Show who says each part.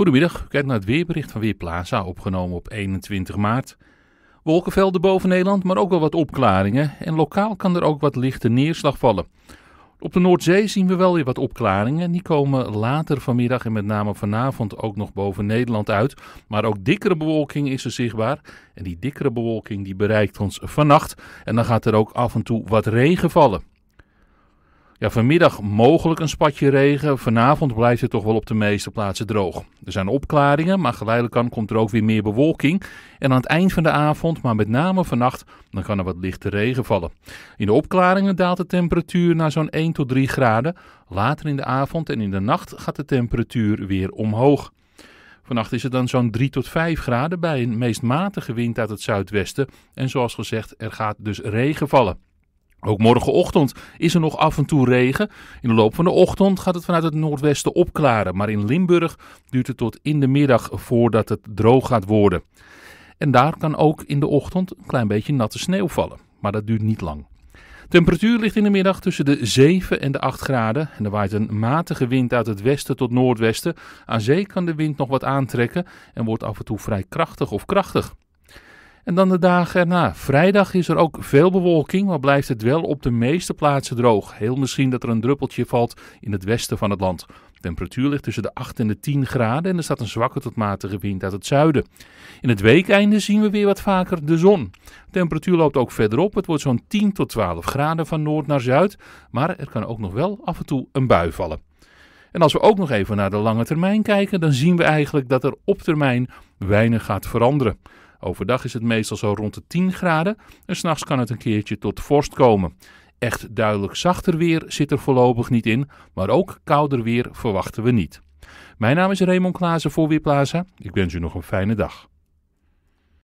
Speaker 1: Goedemiddag, u kijkt naar het weerbericht van Weerplaza, opgenomen op 21 maart. Wolkenvelden boven Nederland, maar ook wel wat opklaringen. En lokaal kan er ook wat lichte neerslag vallen. Op de Noordzee zien we wel weer wat opklaringen. Die komen later vanmiddag en met name vanavond ook nog boven Nederland uit. Maar ook dikkere bewolking is er zichtbaar. En die dikkere bewolking die bereikt ons vannacht. En dan gaat er ook af en toe wat regen vallen. Ja, vanmiddag mogelijk een spatje regen. Vanavond blijft het toch wel op de meeste plaatsen droog. Er zijn opklaringen, maar geleidelijk aan komt er ook weer meer bewolking. En aan het eind van de avond, maar met name vannacht, dan kan er wat lichte regen vallen. In de opklaringen daalt de temperatuur naar zo'n 1 tot 3 graden. Later in de avond en in de nacht gaat de temperatuur weer omhoog. Vannacht is het dan zo'n 3 tot 5 graden bij een meest matige wind uit het zuidwesten. En zoals gezegd, er gaat dus regen vallen. Ook morgenochtend is er nog af en toe regen. In de loop van de ochtend gaat het vanuit het noordwesten opklaren. Maar in Limburg duurt het tot in de middag voordat het droog gaat worden. En daar kan ook in de ochtend een klein beetje natte sneeuw vallen. Maar dat duurt niet lang. Temperatuur ligt in de middag tussen de 7 en de 8 graden. En er waait een matige wind uit het westen tot noordwesten. Aan zee kan de wind nog wat aantrekken en wordt af en toe vrij krachtig of krachtig. En dan de dagen erna. Vrijdag is er ook veel bewolking, maar blijft het wel op de meeste plaatsen droog. Heel misschien dat er een druppeltje valt in het westen van het land. De temperatuur ligt tussen de 8 en de 10 graden en er staat een zwakke tot matige wind uit het zuiden. In het weekeinde zien we weer wat vaker de zon. De temperatuur loopt ook verder op. Het wordt zo'n 10 tot 12 graden van noord naar zuid, maar er kan ook nog wel af en toe een bui vallen. En als we ook nog even naar de lange termijn kijken, dan zien we eigenlijk dat er op termijn weinig gaat veranderen. Overdag is het meestal zo rond de 10 graden en s'nachts kan het een keertje tot vorst komen. Echt duidelijk zachter weer zit er voorlopig niet in, maar ook kouder weer verwachten we niet. Mijn naam is Raymond Klaassen voor Weerplaza. Ik wens u nog een fijne dag.